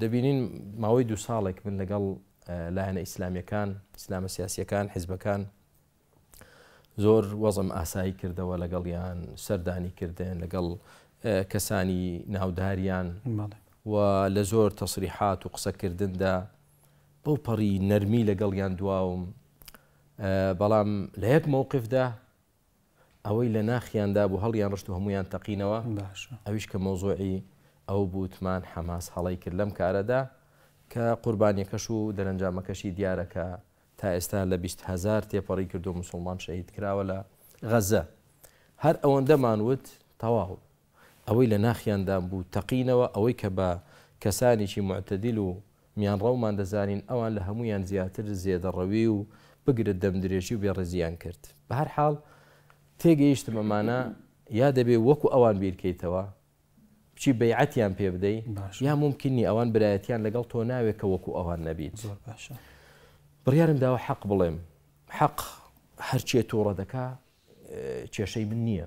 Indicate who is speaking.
Speaker 1: دەبینین ماوەی دو ساڵێک من لەگەڵ لایەنە ئیسلامیەکان ئیسلامە سیاسیەکان حیزبەکان زۆر وەزم ئاسایی کردەوە لەگەڵیان سەردانی کردێن لەگەڵ کەسانی ناوداریان و لە زۆر تەسریحات و قسەکردندا بەو پەڕی نەرمی لەگەڵیان دواوم بەڵام لە یەک مووقفدا ئەوەی لە ناخیاندا بوو هەڵیان ڕشت و هەمویان تەقینەوە ئەویش کە مۆزۆعی ئەو بوتمان حەماس هەڵی کرد لەم کارەدا کە قوربانیەکەش و دەرەنجامەکەشی دیارەکە تا ئێستا لە 20هزار تێپەڕی کرد و مسلمان شەهید کراوە لە غەزە هەر ئەوەندەمانوت تەواو ئەوەی لە ناخیاندان بوو تەقینەوە ئەوەی کە بە کەسانێکی معتەدیل و میان ڕەومان دەزانین ئەوان لە هەمویان زیاتر زێدەڕەوی و بگرت دەمدرێژی و بێڕێزیان کرد بە هەر حاڵ تێگەیشتمەمانە یا دەبێ وەکو ئەوان بیرکەیتەوە بچی بەیعەتیان پێ بدەیت یا ممکننی ئەوان برایەتیان لەگەڵ تۆ ناوێکە وەکو ئەوان نەبیت بڕیارم داوە حەق بڵێم حەق هەرچێ تۆڕە دەکا کێشەی من نییە